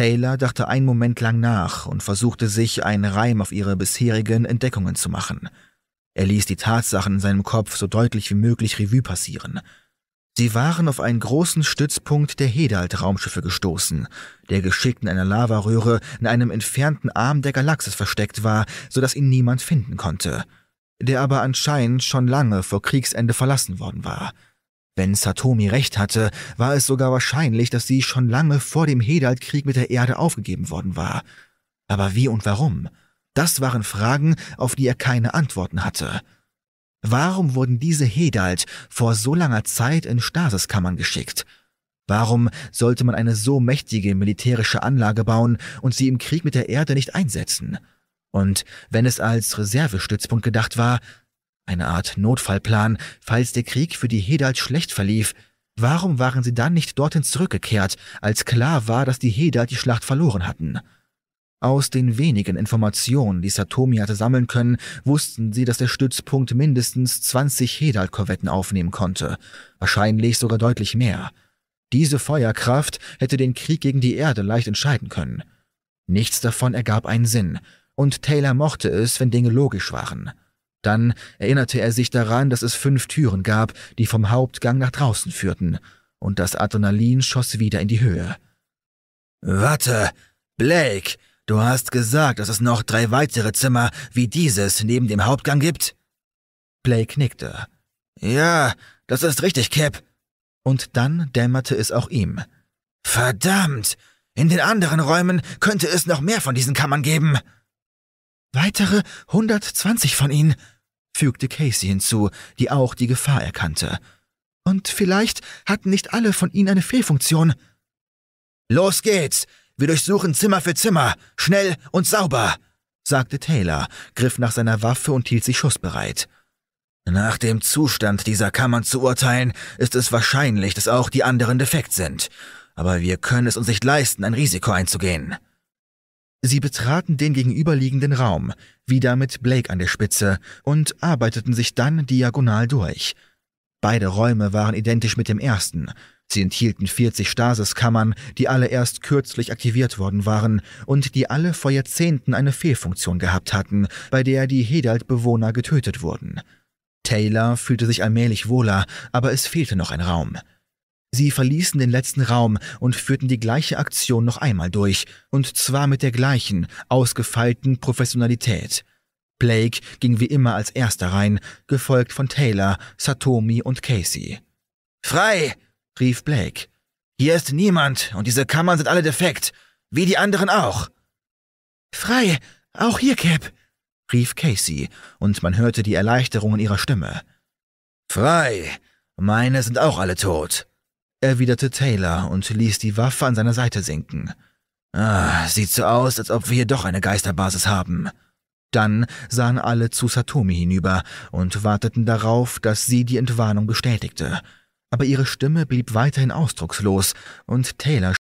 Taylor dachte einen Moment lang nach und versuchte sich einen Reim auf ihre bisherigen Entdeckungen zu machen. Er ließ die Tatsachen in seinem Kopf so deutlich wie möglich Revue passieren. Sie waren auf einen großen Stützpunkt der Hedald-Raumschiffe gestoßen, der geschickt in einer Lavaröhre in einem entfernten Arm der Galaxis versteckt war, so dass ihn niemand finden konnte, der aber anscheinend schon lange vor Kriegsende verlassen worden war. Wenn Satomi recht hatte, war es sogar wahrscheinlich, dass sie schon lange vor dem Hedald-Krieg mit der Erde aufgegeben worden war. Aber wie und warum? Das waren Fragen, auf die er keine Antworten hatte. Warum wurden diese Hedald vor so langer Zeit in Stasiskammern geschickt? Warum sollte man eine so mächtige militärische Anlage bauen und sie im Krieg mit der Erde nicht einsetzen? Und wenn es als Reservestützpunkt gedacht war, eine Art Notfallplan, falls der Krieg für die Hedals schlecht verlief. Warum waren sie dann nicht dorthin zurückgekehrt, als klar war, dass die Hedal die Schlacht verloren hatten? Aus den wenigen Informationen, die Satomi hatte sammeln können, wussten sie, dass der Stützpunkt mindestens 20 Hedal-Korvetten aufnehmen konnte, wahrscheinlich sogar deutlich mehr. Diese Feuerkraft hätte den Krieg gegen die Erde leicht entscheiden können. Nichts davon ergab einen Sinn, und Taylor mochte es, wenn Dinge logisch waren. Dann erinnerte er sich daran, dass es fünf Türen gab, die vom Hauptgang nach draußen führten, und das Adrenalin schoss wieder in die Höhe. Warte, Blake, du hast gesagt, dass es noch drei weitere Zimmer wie dieses neben dem Hauptgang gibt? Blake nickte. Ja, das ist richtig, Cap. Und dann dämmerte es auch ihm. Verdammt! In den anderen Räumen könnte es noch mehr von diesen Kammern geben. Weitere 120 von ihnen, fügte Casey hinzu, die auch die Gefahr erkannte. Und vielleicht hatten nicht alle von ihnen eine Fehlfunktion. Los geht's! Wir durchsuchen Zimmer für Zimmer, schnell und sauber, sagte Taylor, griff nach seiner Waffe und hielt sich schussbereit. Nach dem Zustand dieser Kammern zu urteilen, ist es wahrscheinlich, dass auch die anderen defekt sind. Aber wir können es uns nicht leisten, ein Risiko einzugehen. Sie betraten den gegenüberliegenden Raum, wieder mit Blake an der Spitze, und arbeiteten sich dann diagonal durch. Beide Räume waren identisch mit dem ersten. Sie enthielten 40 Stasiskammern, die alle erst kürzlich aktiviert worden waren und die alle vor Jahrzehnten eine Fehlfunktion gehabt hatten, bei der die Hedald-Bewohner getötet wurden. Taylor fühlte sich allmählich wohler, aber es fehlte noch ein Raum. Sie verließen den letzten Raum und führten die gleiche Aktion noch einmal durch, und zwar mit der gleichen, ausgefeilten Professionalität. Blake ging wie immer als erster rein, gefolgt von Taylor, Satomi und Casey. Frei! rief Blake. Hier ist niemand und diese Kammern sind alle defekt, wie die anderen auch. Frei! Auch hier, Cap! rief Casey, und man hörte die Erleichterung in ihrer Stimme. Frei! Meine sind auch alle tot erwiderte Taylor und ließ die Waffe an seiner Seite sinken. Ah, sieht so aus, als ob wir hier doch eine Geisterbasis haben. Dann sahen alle zu Satomi hinüber und warteten darauf, dass sie die Entwarnung bestätigte. Aber ihre Stimme blieb weiterhin ausdruckslos, und Taylor